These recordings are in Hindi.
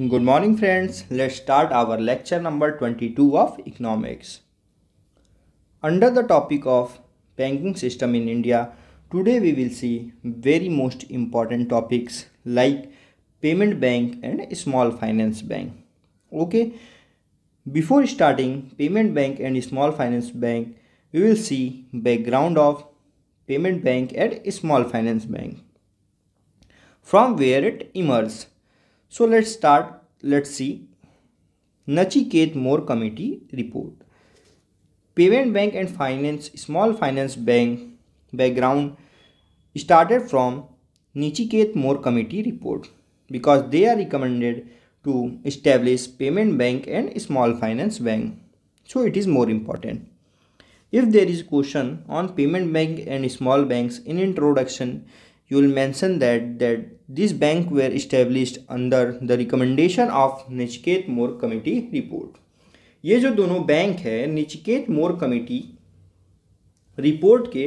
Good morning friends, let's start our lecture number 22 of economics. Under the topic of banking system in India, today we will see very most important topics like payment bank and small finance bank. Okay, before starting payment bank and small finance bank, we will see background of payment bank and small finance bank from where it emerges so let's start. Let's see. Nachiket More Committee Report. Payment Bank and Finance Small Finance Bank background started from Nachiket More Committee Report because they are recommended to establish payment bank and small finance bank. So it is more important. If there is question on payment bank and small banks in introduction, you will mention that that this bank were establish under the recommendation of Nachiket Mor committee report ये जो दोनों बैंक है निचकेत मोर कमेटी रिपोर्ट के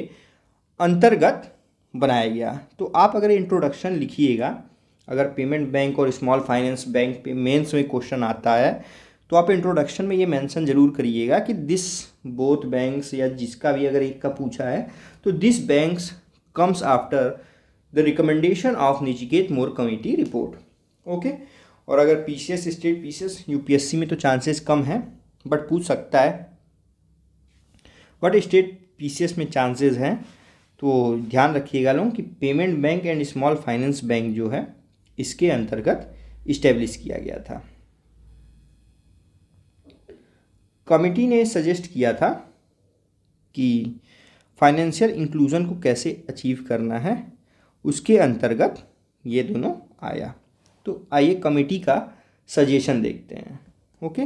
अंतर्गत बनाया गया तो आप अगर इंट्रोडक्शन लिखिएगा अगर पेमेंट बैंक और स्मॉल फाइनेंस बैंक पे मेंस में क्वेश्चन आता है तो आप इंट्रोडक्शन में ये मेंशन जरूर करिएगा कि दिस बोथ बैंक्स या जिसका भी अगर एक का पूछा है तो this banks comes after the recommendation of Nachiket Mor committee report okay और अगर P C S state P P C S U S C में तो चांसेस कम है बट पूछ सकता है but state P C S में चांसेस हैं तो ध्यान रखिएगा लोग कि payment bank and small finance bank जो है इसके अंतर्गत इस्टेब्लिश किया गया था कमेटी ने सजेस्ट किया था कि फाइनेंशियल इंक्लूजन को कैसे अचीव करना है उसके अंतर्गत ये दोनों आया तो आइए कमेटी का सजेशन देखते हैं ओके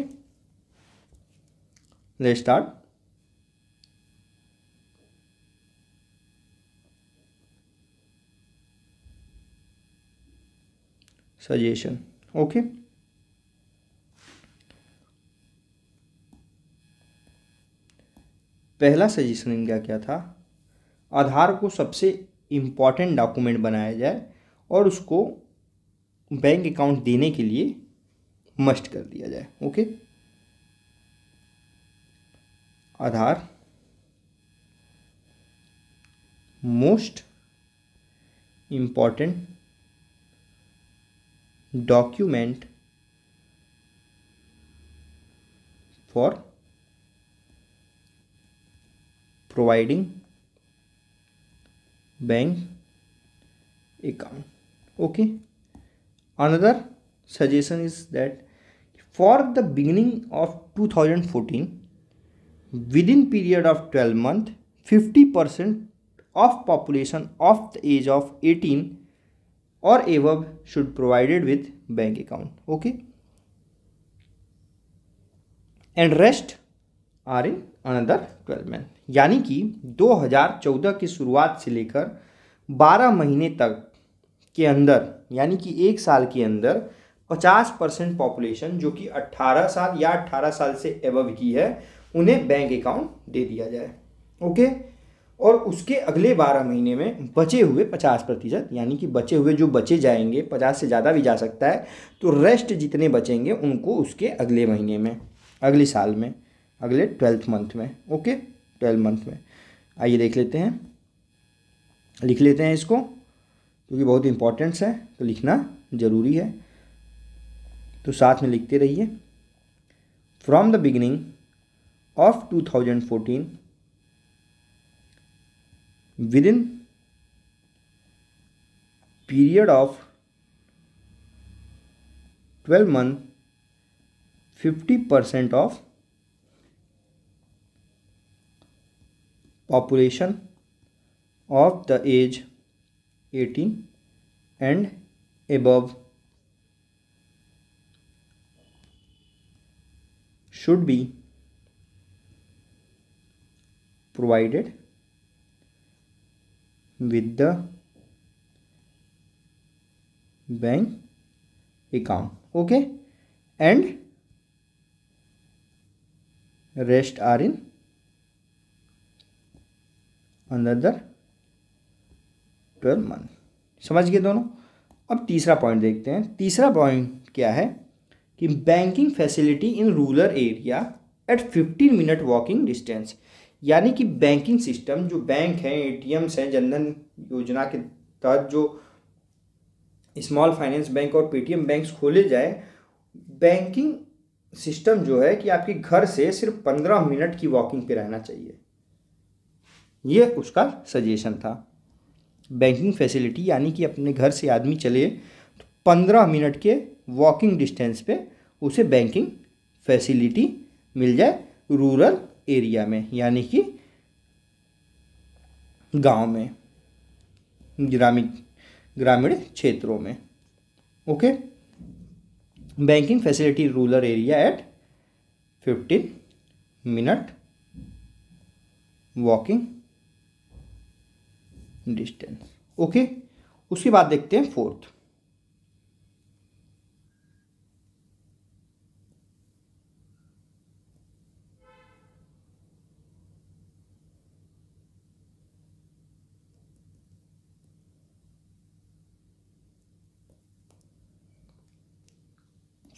ले स्टार्ट सजेशन ओके पहला सजेशन इनका क्या था आधार को सबसे इम्पॉर्टेंट डॉक्यूमेंट बनाया जाए और उसको बैंक अकाउंट देने के लिए मस्ट कर दिया जाए okay Aadhaar most important document for providing bank account okay another suggestion is that for the beginning of 2014 within period of 12 month 50% of population of the age of 18 or above should provided with bank account okay and rest are in another twelve month यानी कि 2014 की शुरुआत से लेकर 12 महीने तक के अंदर यानी कि एक साल के अंदर 50 परसेंट पॉपुलेशन जो कि 18 साल या 18 साल से एबव की है उन्हें बैंक अकाउंट दे दिया जाए ओके और उसके अगले बारह महीने में बचे हुए पचास प्रतिशत यानी कि बचे हुए जो बचे जाएंगे पचास से ज़्यादा भी जा सकता है तो रेस्ट जितने बचेंगे उनको उसके अगले महीने में अगले साल में अगले ट्वेल्थ मंथ में ओके ट्वेल्व मंथ में आइए देख लेते हैं लिख लेते हैं इसको क्योंकि बहुत इंपॉर्टेंस है तो लिखना ज़रूरी है तो साथ में लिखते रहिए from the beginning of 2014 within period of twelve month fifty percent of population of the age 18 and above should be provided with the bank account okay and rest are in another twelve month समझ गए दोनों अब तीसरा पॉइंट देखते हैं तीसरा पॉइंट क्या है कि banking facility in rural area at fifteen minute walking distance यानी कि बैंकिंग सिस्टम जो बैंक हैं एटीएम्स हैं जनधन योजना के तहत जो स्मॉल फाइनेंस बैंक और पेटीएम बैंक खोले जाए बैंकिंग सिस्टम जो है कि आपके घर से सिर्फ पंद्रह मिनट की वॉकिंग पे रहना चाहिए ये उसका सजेशन था बैंकिंग फैसिलिटी यानी कि अपने घर से आदमी चले तो पंद्रह मिनट के वॉकिंग डिस्टेंस पे उसे बैंकिंग फैसिलिटी मिल जाए रूरल एरिया में यानी कि गांव में ग्रामीण ग्रामीण क्षेत्रों में okay banking facility rural area at fifteen minute walking distance okay उसके बाद देखते हैं फोर्थ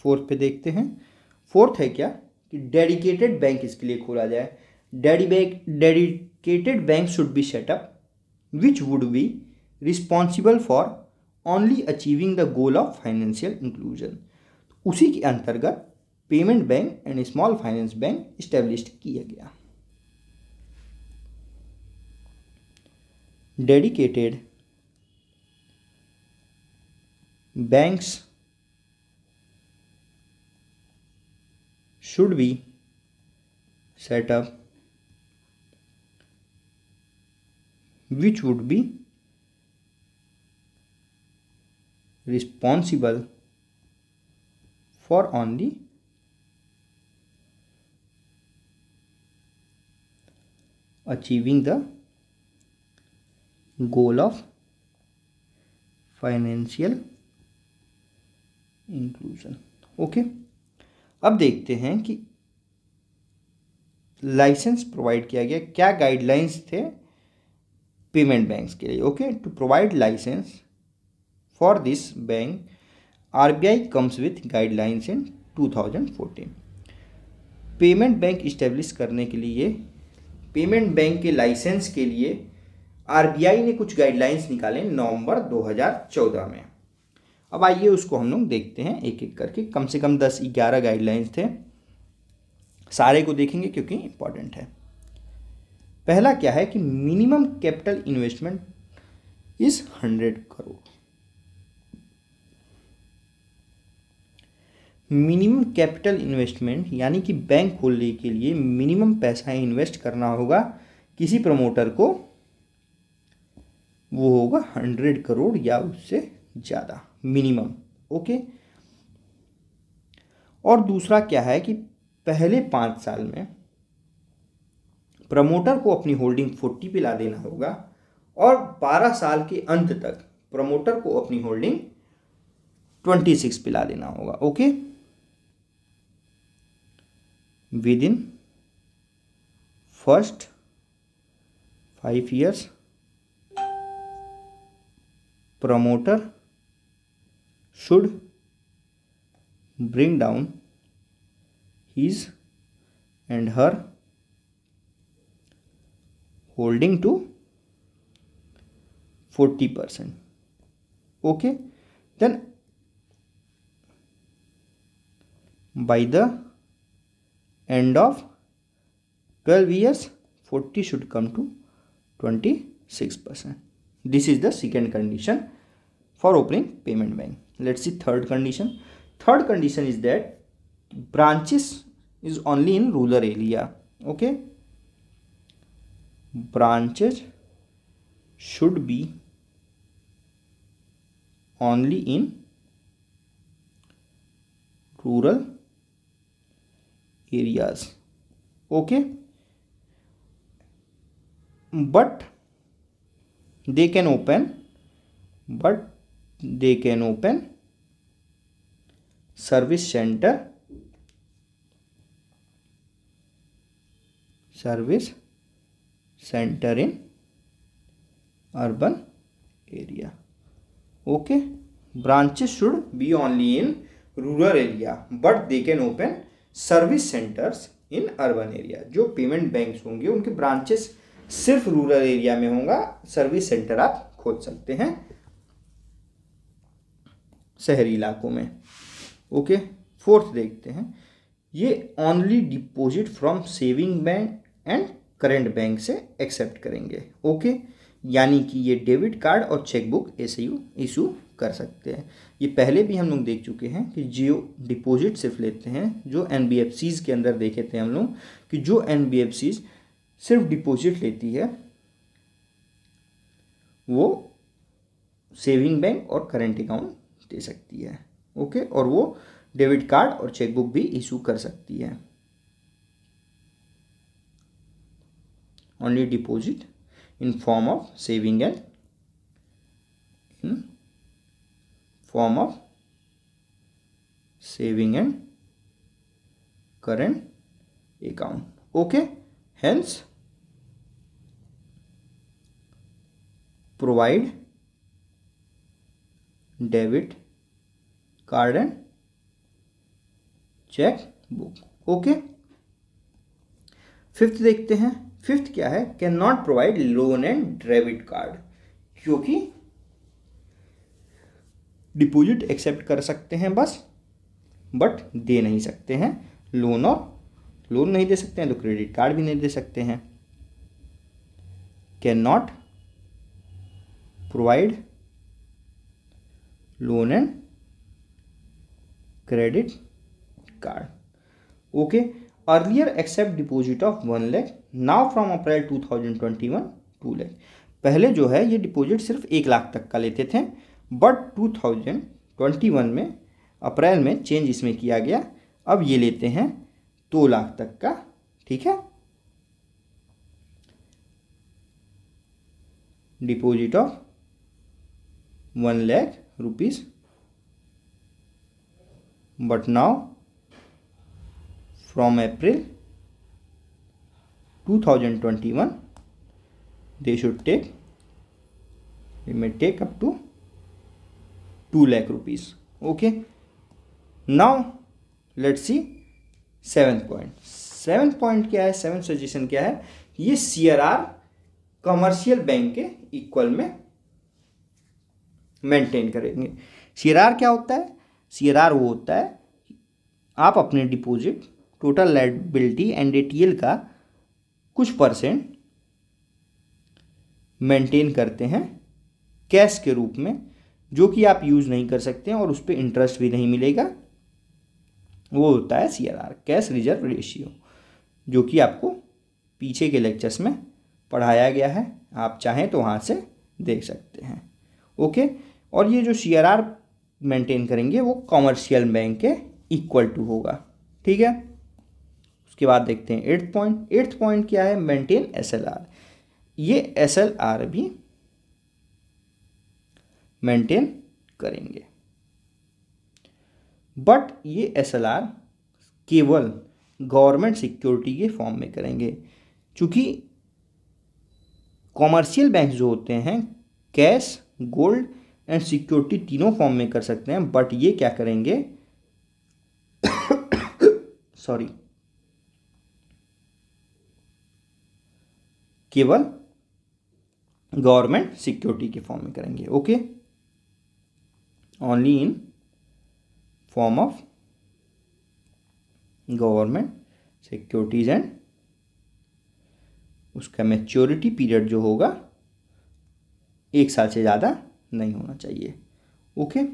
फोर्थ पे देखते हैं फोर्थ है क्या कि डेडिकेटेड बैंक इसके लिए खोला जाए डेडी bank dedicated bank should be set up which would be responsible for only achieving the goal of financial inclusion. उसी के अंतर्गत payment bank and small finance bank establish किया गया dedicated banks should be set up which would be responsible for only achieving the goal of financial inclusion okay अब देखते हैं कि लाइसेंस प्रोवाइड किया गया क्या गाइडलाइंस थे पेमेंट बैंक्स के लिए okay to provide license for this bank RBI comes with guidelines in 2014 payment bank establish करने के लिए पेमेंट बैंक के लाइसेंस के लिए आरबीआई ने कुछ गाइडलाइंस निकाले नवंबर 2014 में अब आइए उसको हम लोग देखते हैं एक एक करके कम से कम दस ग्यारह गाइडलाइंस थे सारे को देखेंगे क्योंकि इंपॉर्टेंट है पहला क्या है कि minimum capital investment is hundred crore minimum capital investment यानी कि बैंक खोलने के लिए मिनिमम पैसा इन्वेस्ट करना होगा किसी प्रमोटर को वो होगा हंड्रेड करोड़ या उससे ज़्यादा मिनिमम ओके और दूसरा क्या है कि पहले पांच साल में प्रमोटर को अपनी होल्डिंग फोर्टी पिला देना होगा और बारह साल के अंत तक प्रमोटर को अपनी होल्डिंग ट्वेंटी सिक्स पिला देना होगा okay within first five years promoter should bring down his and her holding to 40% okay then by the end of 12 years 40 should come to 26% this is the second condition for opening payment bank let's see third condition third condition is that branches is only in rural area okay branches should be only in rural areas okay but they can open but they can open service center service centre in urban area okay branches should be only in rural area but they can open service centres in urban area जो पेमेंट बैंक्स होंगे उनके ब्रांचेस सिर्फ रूरल एरिया में होगा सर्विस सेंटर आप खोल सकते हैं शहरी इलाकों में ओके फोर्थ देखते हैं ये only deposit from saving bank and current bank से एक्सेप्ट करेंगे ओके यानी कि ये डेबिट कार्ड और चेकबुक ऐसे यू इशू कर सकते हैं ये पहले भी हम लोग देख चुके हैं कि जियो डिपॉजिट सिर्फ लेते हैं जो एन के अंदर देखे थे हम लोग कि जो एन सिर्फ डिपॉजिट लेती है वो सेविंग बैंक और करेंट अकाउंट दे सकती है ओके और वो डेबिट कार्ड और चेकबुक भी इशू कर सकती है only deposit in form of saving and in form of saving and current account okay hence provide debit card and check book okay fifth देखते हैं फिफ्थ क्या है can not provide loan and debit card क्योंकि डिपॉजिट एक्सेप्ट कर सकते हैं बस बट दे नहीं सकते हैं लोन और लोन नहीं दे सकते हैं तो क्रेडिट कार्ड भी नहीं दे सकते हैं can not provide loan and credit card okay earlier accept deposit of one lakh now from April 2021 two lakh पहले जो है ये डिपॉजिट सिर्फ एक लाख तक का लेते थे बट 2021 में अप्रैल में चेंज इसमें किया गया अब ये लेते हैं दो लाख तक का ठीक है deposit of one lakh rupees but now from April 2021 they should take it may take up to 2 lakh rupees okay now let's see seven point seven point क्या है सेवन सजेशन क्या है ये C R R commercial bank के इक्वल में मेंटेन करेंगे सी आर आर क्या होता है सी आर आर वो होता है आप अपने deposit total liability and a का कुछ परसेंट मेंटेन करते हैं कैश के रूप में जो कि आप यूज़ नहीं कर सकते हैं और उस पर इंटरेस्ट भी नहीं मिलेगा वो होता है सी कैश रिजर्व रेशियो जो कि आपको पीछे के लेक्चर्स में पढ़ाया गया है आप चाहें तो वहाँ से देख सकते हैं ओके और ये जो सी मेंटेन करेंगे वो कॉमर्शियल बैंक के इक्वल टू होगा ठीक है उसके बाद देखते हैं एट्थ पॉइंट एट्थ पॉइंट क्या है मेंटेन एसएलआर ये एसएलआर भी मेंटेन करेंगे बट ये एसएलआर केवल गवर्नमेंट सिक्योरिटी के फॉर्म में करेंगे क्योंकि कॉमर्शियल बैंक जो होते हैं कैश गोल्ड एंड सिक्योरिटी तीनों फॉर्म में कर सकते हैं बट ये क्या करेंगे सॉरी केवल गवर्नमेंट सिक्योरिटी के फॉर्म में करेंगे okay only in form of government securities and उसका मेच्योरिटी पीरियड जो होगा एक साल से ज़्यादा नहीं होना चाहिए ओके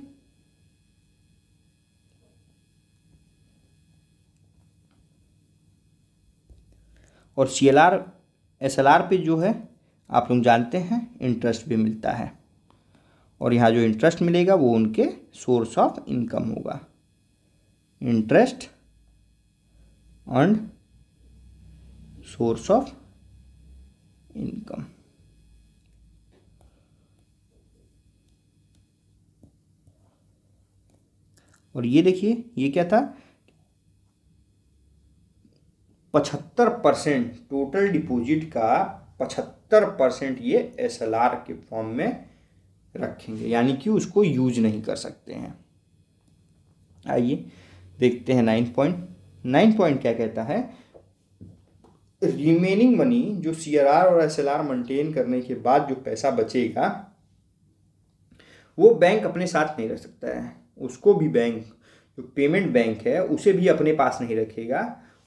और सीएलआर एस एल आर पे जो है आप लोग जानते हैं इंटरेस्ट भी मिलता है और यहाँ जो इंटरेस्ट मिलेगा वो उनके सोर्स ऑफ इनकम होगा interest and source of income और ये देखिए ये क्या था पचहत्तर परसेंट टोटल डिपॉजिट का पचहत्तर परसेंट ये एस के फॉर्म में रखेंगे यानी कि उसको यूज नहीं कर सकते हैं आइए देखते हैं नाइन पॉइंट नाइन पॉइंट क्या कहता है रिमेनिंग मनी जो सी और एस मेंटेन करने के बाद जो पैसा बचेगा वो बैंक अपने साथ नहीं रख सकता है उसको भी बैंक जो पेमेंट बैंक है उसे भी अपने पास नहीं रखेगा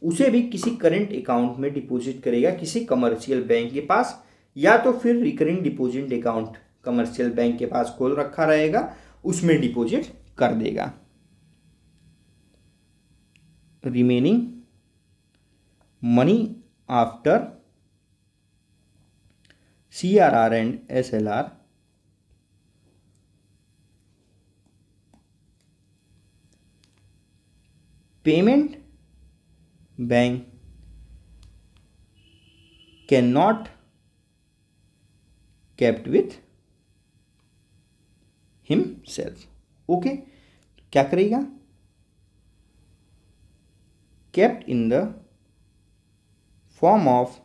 उसे भी किसी करंट अकाउंट में डिपॉजिट करेगा किसी कमर्शियल बैंक के पास या तो फिर recurring deposit account commercial bank के पास खोल रखा रहेगा उसमें डिपॉजिट कर देगा remaining money after C R R and S L R payment bank can not kept with him self okay क्या करेगा kept in the form of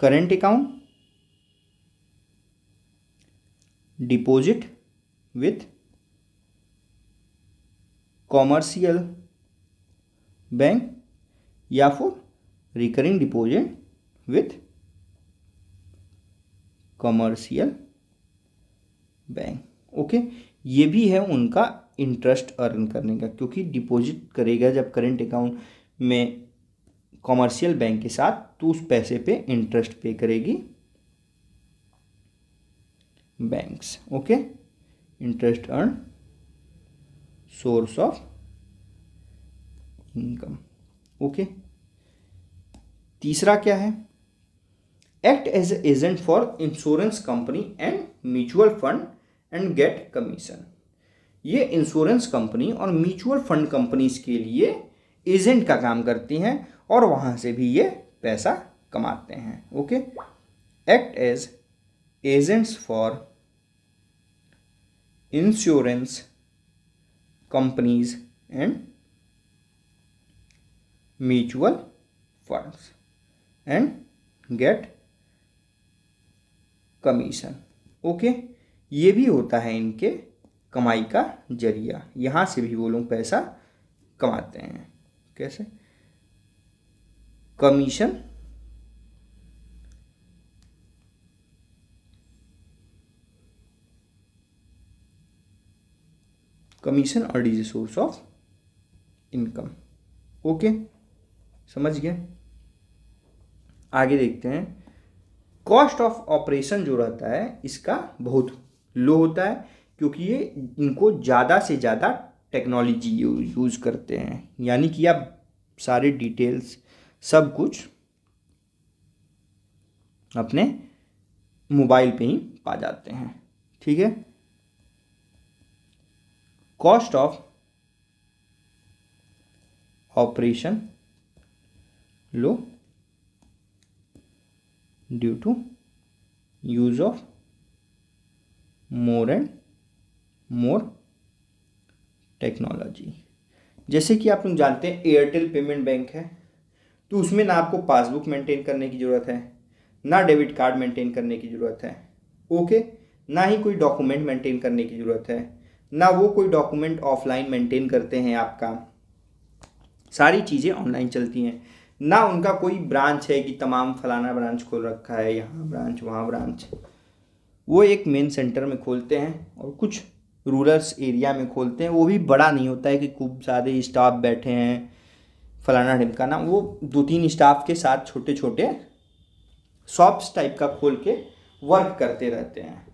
current account deposit with commercial bank या फिर recurring deposit with commercial bank okay ये भी है उनका इंटरेस्ट अर्न करने का क्योंकि डिपॉजिट करेगा जब करेंट अकाउंट में कॉमर्शियल बैंक के साथ तो उस पैसे पे इंटरेस्ट पे करेगी banks okay interest earn source of income okay तीसरा क्या है act as agent for insurance company and mutual fund and get commission ये इंश्योरेंस कंपनी और म्यूचुअल फंड कंपनीज के लिए एजेंट का काम करती हैं और वहां से भी ये पैसा कमाते हैं okay act as agents for insurance companies and mutual funds and get commission okay ये भी होता है इनके कमाई का जरिया यहाँ से भी वो लोग पैसा कमाते हैं कैसे कमीशन कमीशन और is source of income okay okay समझ गए आगे देखते हैं कॉस्ट ऑफ ऑपरेशन जो रहता है इसका बहुत लो होता है क्योंकि ये इनको ज़्यादा से ज़्यादा टेक्नोलॉजी यूज़ करते हैं यानी कि आप सारे डिटेल्स सब कुछ अपने मोबाइल पे ही पा जाते हैं ठीक है cost of operation low due to use of more and more technology जैसे कि आप लोग जानते हैं एयरटेल पेमेंट बैंक है तो उसमें ना आपको पासबुक मेंटेन करने की ज़रूरत है ना डेबिट कार्ड मेंटेन करने की ज़रूरत है ओके ना ही कोई डॉक्यूमेंट मेंटेन करने की ज़रूरत है ना वो कोई डॉक्यूमेंट ऑफलाइन मेंटेन करते हैं आपका सारी चीज़ें ऑनलाइन चलती हैं ना उनका कोई ब्रांच है कि तमाम फलाना ब्रांच खोल रखा है यहाँ ब्रांच वहाँ ब्रांच वो एक मेन सेंटर में खोलते हैं और कुछ रूरल्स एरिया में खोलते हैं वो भी बड़ा नहीं होता है कि खूब सारे स्टाफ बैठे हैं फलाना ढिमकाना वो दो तीन स्टाफ के साथ छोटे छोटे शॉप्स टाइप का खोल के वर्क करते रहते हैं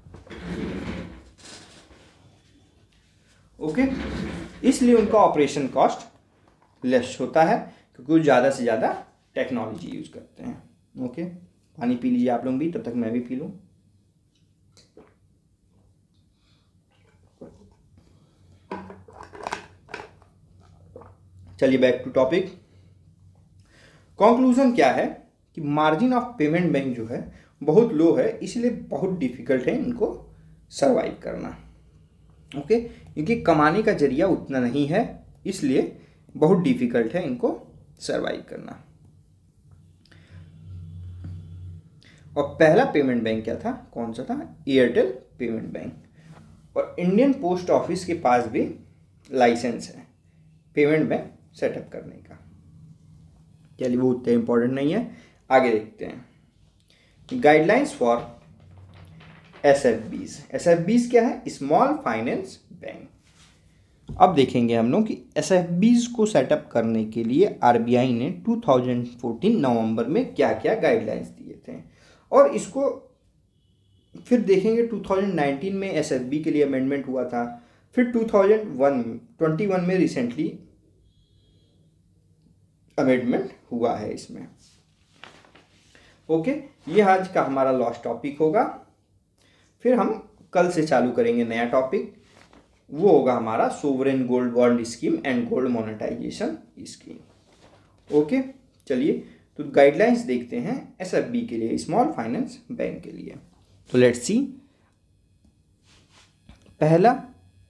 ओके इसलिए उनका ऑपरेशन कॉस्ट लेस होता है तो कुछ ज़्यादा से ज़्यादा टेक्नोलॉजी यूज़ करते हैं ओके पानी पी लीजिए आप लोग भी तब तक मैं भी पी लूँ चलिए बैक टू टॉपिक कंक्लूजन क्या है कि मार्जिन ऑफ पेमेंट बैंक जो है बहुत लो है इसलिए बहुत डिफिकल्ट है इनको सर्वाइव करना ओके क्योंकि कमाने का जरिया उतना नहीं है इसलिए बहुत डिफिकल्ट है इनको सर्वाइव करना और पहला पेमेंट बैंक क्या था कौन सा था एयरटेल पेमेंट बैंक और इंडियन पोस्ट ऑफिस के पास भी लाइसेंस है पेमेंट बैंक सेटअप करने का चलिए वो उतना इंपॉर्टेंट नहीं है आगे देखते हैं guidelines for S F Bs S F Bs क्या है स्मॉल फाइनेंस बैंक अब देखेंगे हम लोग कि एस को सेटअप करने के लिए आर ने 2014 नवंबर में क्या क्या गाइडलाइंस दिए थे और इसको फिर देखेंगे 2019 में एस के लिए अमेंडमेंट हुआ था फिर 2001 21 में रिसेंटली अमेंडमेंट हुआ है इसमें ओके ये आज का हमारा लॉस्ट टॉपिक होगा फिर हम कल से चालू करेंगे नया टॉपिक वो होगा हमारा sovereign gold bond scheme and gold monetisation scheme okay चलिए तो गाइडलाइंस देखते हैं एस के लिए स्मॉल फाइनेंस बैंक के लिए तो लेट्स सी पहला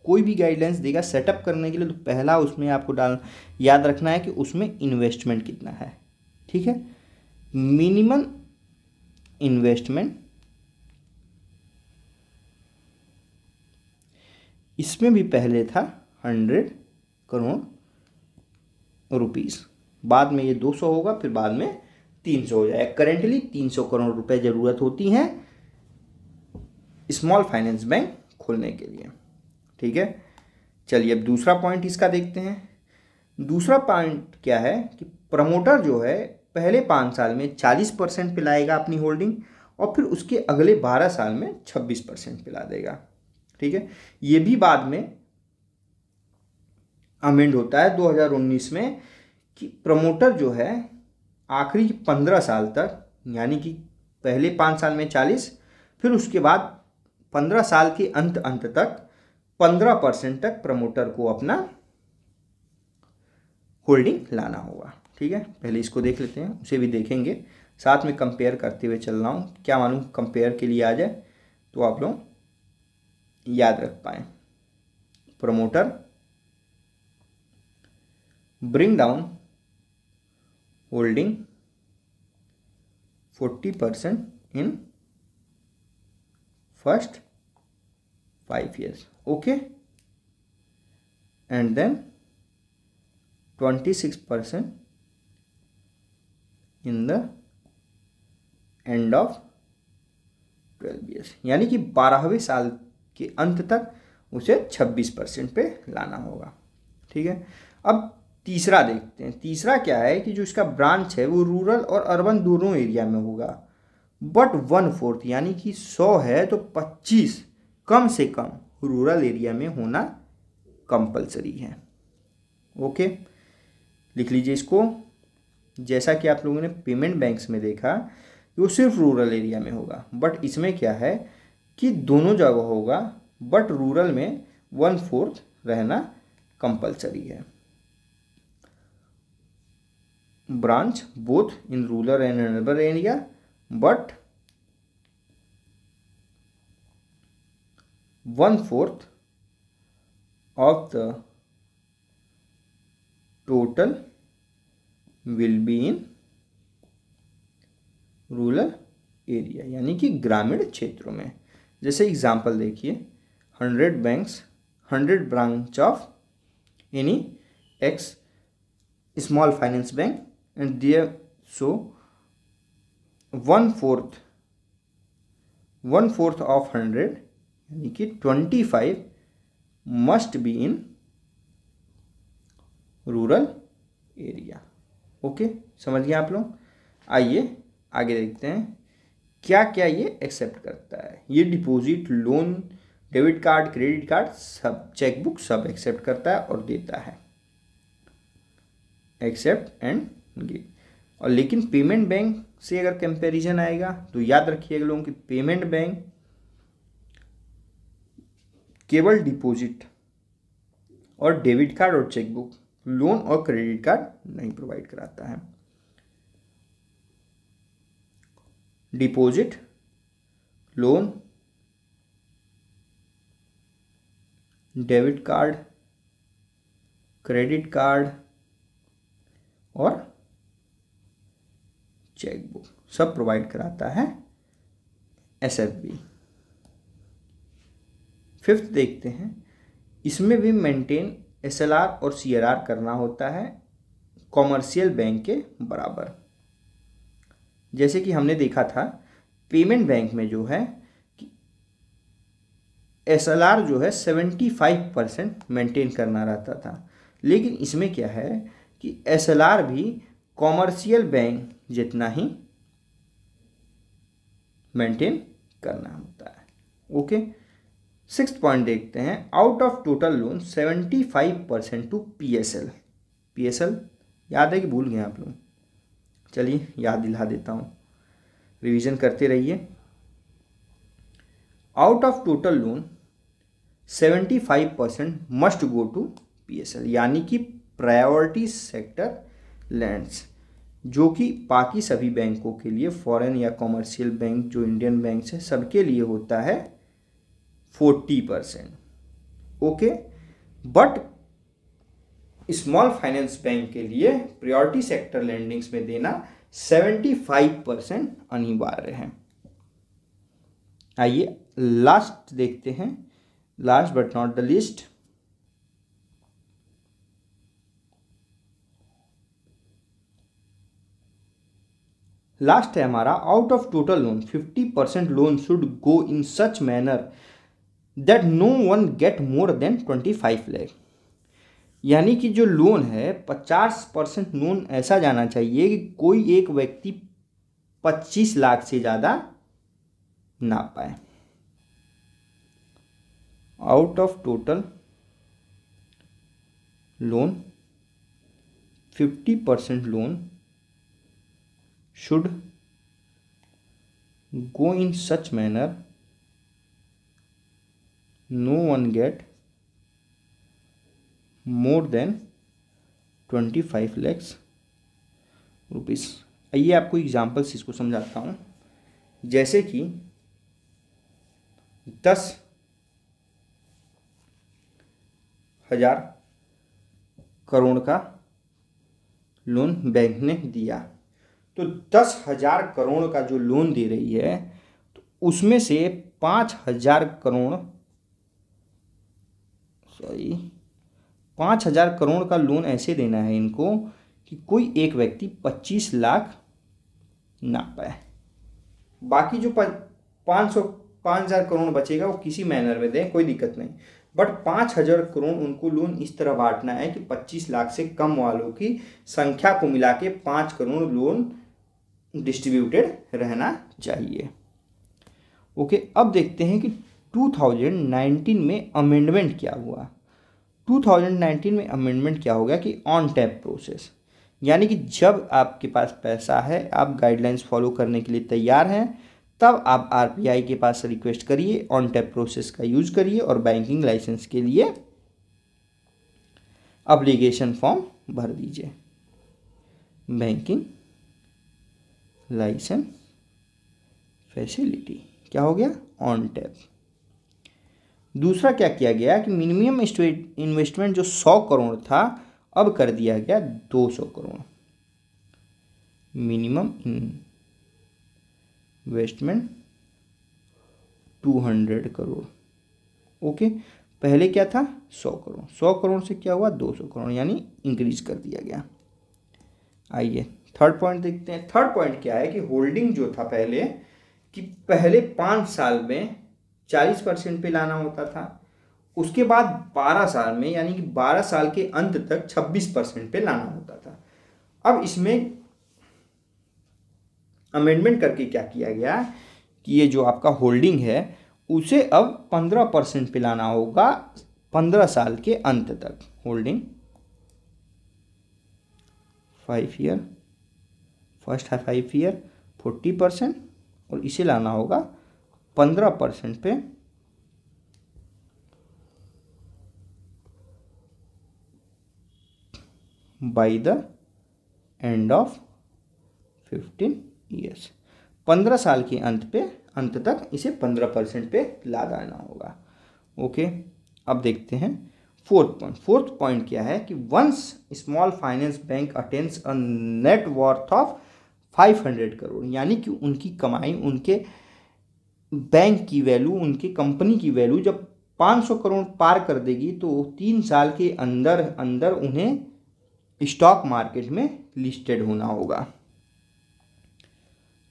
कोई भी गाइडलाइंस देगा सेटअप करने के लिए तो पहला उसमें आपको डाल याद रखना है कि उसमें इन्वेस्टमेंट कितना है ठीक है मिनिमम इन्वेस्टमेंट इसमें भी पहले था हंड्रेड करोड़ रुपीस बाद में ये दो सौ होगा फिर बाद में तीन सौ हो जाएगा करेंटली तीन सौ करोड़ रुपए ज़रूरत होती हैं स्मॉल फाइनेंस बैंक खोलने के लिए ठीक है चलिए अब दूसरा पॉइंट इसका देखते हैं दूसरा पॉइंट क्या है कि प्रमोटर जो है पहले पाँच साल में चालीस परसेंट पिलाएगा अपनी होल्डिंग और फिर उसके अगले बारह साल में छब्बीस परसेंट पिला देगा ठीक है ये भी बाद में अमेंड होता है 2019 में कि प्रमोटर जो है आखिरी पंद्रह साल तक यानी कि पहले पाँच साल में चालीस फिर उसके बाद पंद्रह साल के अंत अंत तक पंद्रह परसेंट तक प्रमोटर को अपना होल्डिंग लाना होगा ठीक है पहले इसको देख लेते हैं उसे भी देखेंगे साथ में कंपेयर करते हुए चल रहा हूँ क्या मालूम कंपेयर के लिए आ जाए तो आप लोग याद रख पाए promoter bring down holding forty percent in first five and then twenty six 26% in the end of 12 years यानी कि बारहवें साल के अंत तक उसे 26 परसेंट पे लाना होगा ठीक है अब तीसरा देखते हैं तीसरा क्या है कि जो इसका ब्रांच है वो रूरल और अर्बन दोनों एरिया में होगा बट वन फोर्थ यानी कि सौ है तो पच्चीस कम से कम रूरल एरिया में होना कंपलसरी है ओके लिख लीजिए इसको जैसा कि आप लोगों ने पेमेंट बैंक्स में देखा वो सिर्फ रूरल एरिया में होगा बट इसमें क्या है कि दोनों जगह होगा बट रूरल में वन फोर्थ रहना कंपलसरी है branch both in rural and urban area but one fourth of the total will be in rural area यानी कि ग्रामीण क्षेत्रों में जैसे एग्जाम्पल देखिए hundred banks hundred branch of any X small finance bank and there so one fourth one fourth of hundred यानी कि twenty five must be in rural area okay समझ गए आप लोग आइए आगे देखते हैं क्या क्या ये एक्सेप्ट करता है ये deposit loan debit card credit card सब चेकबुक सब एक्सेप्ट करता है और देता है एक्सेप्ट एंड गिव और लेकिन पेमेंट बैंक से अगर कंपैरिजन आएगा तो याद रखिएगा लोगों की पेमेंट बैंक केवल डिपॉजिट और डेबिट कार्ड और चेकबुक लोन और क्रेडिट कार्ड नहीं प्रोवाइड कराता है deposit loan debit card credit card और चेकबुक सब प्रोवाइड कराता है एस एफ बी फिफ्थ देखते हैं इसमें भी मेंटेन एस एल आर और सी आर करना होता है कॉमर्शियल बैंक के बराबर जैसे कि हमने देखा था पेमेंट बैंक में जो है एस एल आर जो है सेवेंटी फाइव परसेंट मेंटेन करना रहता था लेकिन इसमें क्या है कि एस एल आर भी कॉमर्शियल बैंक जितना ही मेंटेन करना होता है ओके सिक्स पॉइंट देखते हैं out of total loan seventy five percent to P S L P S L याद है कि भूल गए आप लोग चलिए याद दिला देता हूँ रिवीजन करते रहिए out of total loan seventy five percent must go to L यानी कि प्रायोरिटी सेक्टर लैंड्स जो कि बाकी सभी बैंकों के लिए फॉरेन या कॉमर्शियल बैंक जो इंडियन बैंक है सबके लिए होता है forty percent okay but small finance bank के लिए प्रायोरिटी सेक्टर लैंडिंग्स में देना 75 परसेंट अनिवार्य है आइए लास्ट देखते हैं last but not the least last है हमारा out of total loan 50 percent loan should go in such manner that no one get more than 25 five lakh यानी कि जो लोन है पचास परसेंट लोन ऐसा जाना चाहिए कि कोई एक व्यक्ति पच्चीस लाख से ज़्यादा ना पाए out of total loan fifty percent loan should go in such manner no one get more than twenty five lakhs rupees आइए आपको एग्जाम्पल्स इसको समझाता हूँ जैसे कि दस हजार करोड़ का लोन बैंक ने दिया तो दस हजार करोड़ का जो लोन दे रही है तो उसमें से पाँच हजार करोड़ सॉरी पाँच हज़ार करोड़ का लोन ऐसे देना है इनको कि कोई एक व्यक्ति पच्चीस लाख ना पाए बाकी जो पाँच सौ पाँच हज़ार करोड़ बचेगा वो किसी मैनर में दें कोई दिक्कत नहीं बट पाँच हज़ार करोड़ उनको लोन इस तरह बांटना है कि पच्चीस लाख से कम वालों की संख्या को मिला के पाँच करोड़ लोन डिस्ट्रीब्यूटेड रहना चाहिए ओके अब देखते हैं कि 2019 में अमेंडमेंट क्या हुआ 2019 में अमेंडमेंट क्या हो गया कि ऑन टैप प्रोसेस यानी कि जब आपके पास पैसा है आप गाइडलाइंस फॉलो करने के लिए तैयार हैं तब आप आर के पास रिक्वेस्ट करिए ऑन टैप प्रोसेस का यूज करिए और बैंकिंग लाइसेंस के लिए अप्लीकेशन फॉर्म भर दीजिए बैंकिंग लाइसेंस फैसिलिटी क्या हो गया ऑन टैप दूसरा क्या किया गया कि मिनिमम इन्वेस्टमेंट जो सौ करोड़ था अब कर दिया गया दो सौ crore minimum investment two hundred crore okay पहले क्या था सौ करोड़ सौ करोड़ से क्या हुआ दो सौ करोड़ यानी इंक्रीज कर दिया गया आइए थर्ड पॉइंट देखते हैं थर्ड पॉइंट क्या है कि होल्डिंग जो था पहले कि पहले पाँच साल में चालीस परसेंट पे लाना होता था उसके बाद बारह साल में यानी कि बारह साल के अंत तक छब्बीस परसेंट पे लाना होता था अब इसमें अमेंडमेंट करके क्या किया गया कि ये जो आपका होल्डिंग है उसे अब पंद्रह परसेंट पे लाना होगा पंद्रह साल के अंत तक होल्डिंग फाइव ईयर फर्स्ट है फाइव ईयर फोर्टी परसेंट और इसे लाना होगा पंद्रह परसेंट पे by the end of fifteen years पंद्रह साल के अंत पे अंत तक इसे पंद्रह परसेंट पे ला डालना होगा ओके अब देखते हैं फोर्थ पॉइंट फोर्थ पॉइंट क्या है कि once small finance bank attains a net worth of five hundred crore यानी कि उनकी कमाई उनके बैंक की वैल्यू उनकी कंपनी की वैल्यू जब 500 करोड़ पार कर देगी तो तीन साल के अंदर अंदर उन्हें स्टॉक मार्केट में लिस्टेड होना होगा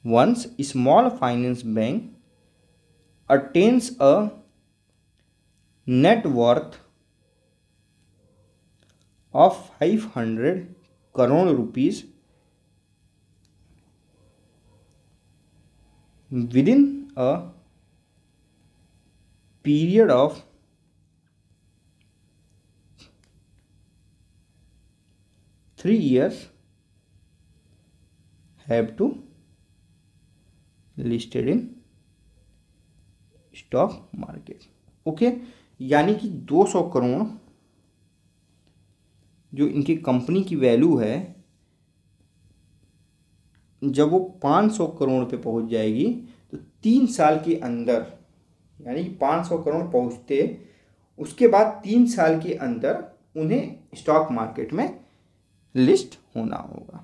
once small finance bank attains a net worth of five hundred crore rupees in a period of three years have to listed in stock market okay यानी कि 200 करोड़ जो इनकी कंपनी की वैल्यू है जब वो 500 करोड़ पे पहुंच जाएगी तीन साल के अंदर यानी पाँच सौ करोड़ पहुँचते उसके बाद तीन साल के अंदर उन्हें स्टॉक मार्केट में लिस्ट होना होगा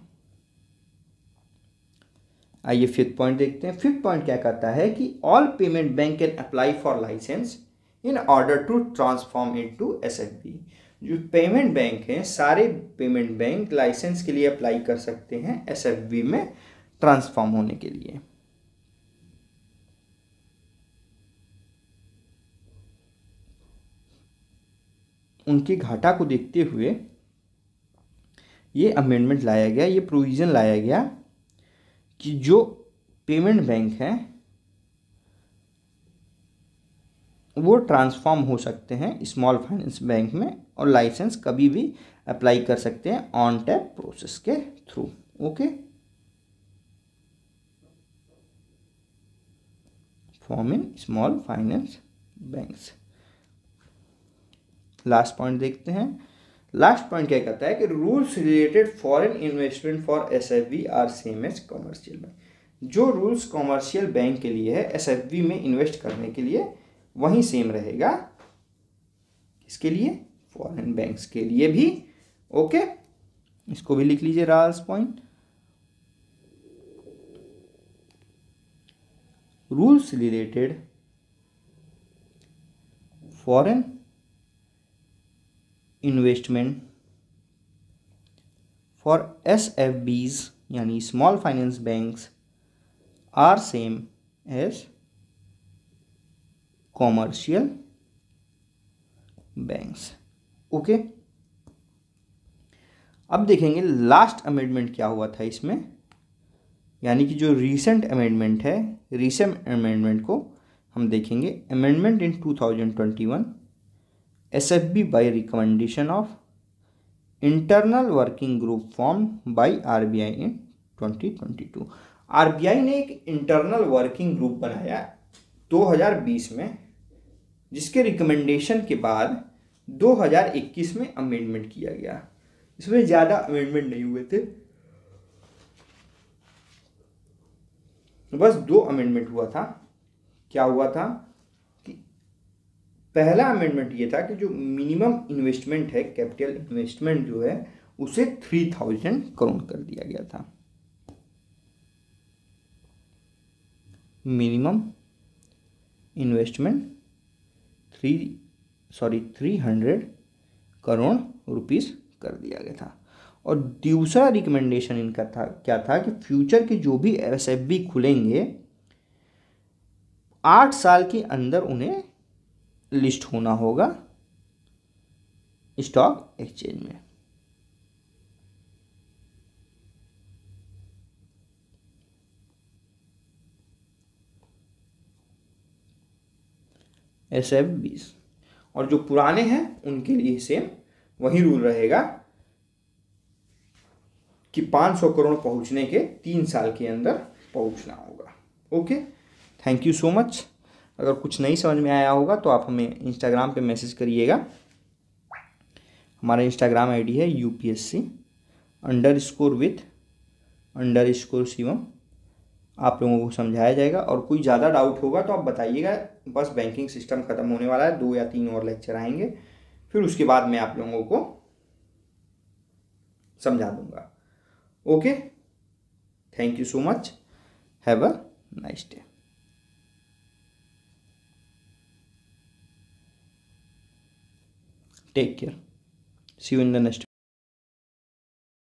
आइए फिफ्थ पॉइंट देखते हैं फिफ्थ पॉइंट क्या कहता है कि all payment bank can apply for licence in order to transform in to S F B जो पेमेंट बैंक हैं सारे पेमेंट बैंक लाइसेंस के लिए अप्लाई कर सकते हैं एस एफ बी में ट्रांसफॉर्म होने के लिए उनकी घाटा को देखते हुए ये अमेंडमेंट लाया गया ये प्रोविज़न लाया गया कि जो पेमेंट बैंक हैं वो ट्रांसफॉर्म हो सकते हैं स्मॉल फाइनेंस बैंक में और लाइसेंस कभी भी अप्लाई कर सकते हैं ऑन टैप प्रोसेस के through okay form in small finance banks last point देखते हैं लास्ट पॉइंट क्या कहता है कि rules related foreign investment for S F B are same as commercial bank जो रूल्स कॉमर्शियल बैंक के लिए है एस एफ बी में इन्वेस्ट करने के लिए वहीं सेम रहेगा इसके लिए फॉरेन बैंक्स के लिए भी ओके इसको भी लिख लीजिए rules point rules related foreign investment for S F Bs यानी small finance banks are same as commercial banks okay अब देखेंगे लास्ट अमेंडमेंट क्या हुआ था इसमें यानी कि जो रीसेंट अमेंडमेंट है रीसेंट अमेंडमेंट को हम देखेंगे amendment in 2021 S F B by recommendation of internal working group form by R B I in twenty twenty two R B I ने एक इंटरनल वर्किंग ग्रुप बनाया दो हजार बीस में जिसके रिकमेंडेशन के बाद दो हजार इक्कीस में अमेंडमेंट किया गया इसमें ज़्यादा अमेंडमेंट नहीं हुए थे बस दो अमेंडमेंट हुआ था क्या हुआ था पहला अमेंडमेंट ये था कि जो मिनिमम इन्वेस्टमेंट है कैपिटल इन्वेस्टमेंट जो है उसे थ्री थाउजेंड करोड़ कर दिया गया था minimum investment three sorry three hundred crore rupees कर दिया गया था और दूसरा रिकमेंडेशन इनका था क्या था कि फ्यूचर के जो भी एस खुलेंगे आठ साल के अंदर उन्हें लिस्ट होना होगा स्टॉक एक्सचेंज में एस एफ बीस और जो पुराने हैं उनके लिए सेम वही रूल रहेगा कि 500 करोड़ पहुंचने के तीन साल के अंदर पहुंचना होगा okay thank you so much अगर कुछ नहीं समझ में आया होगा तो आप हमें इंस्टाग्राम पे मैसेज करिएगा हमारा इंस्टाग्राम आईडी है U P S C underscore with underscore Shivam आप लोगों को समझाया जाएगा और कोई ज़्यादा डाउट होगा तो आप बताइएगा बस बैंकिंग सिस्टम ख़त्म होने वाला है दो या तीन और लेक्चर आएंगे फिर उसके बाद मैं आप लोगों को समझा दूंगा okay thank you so much have a nice day take care see you in the next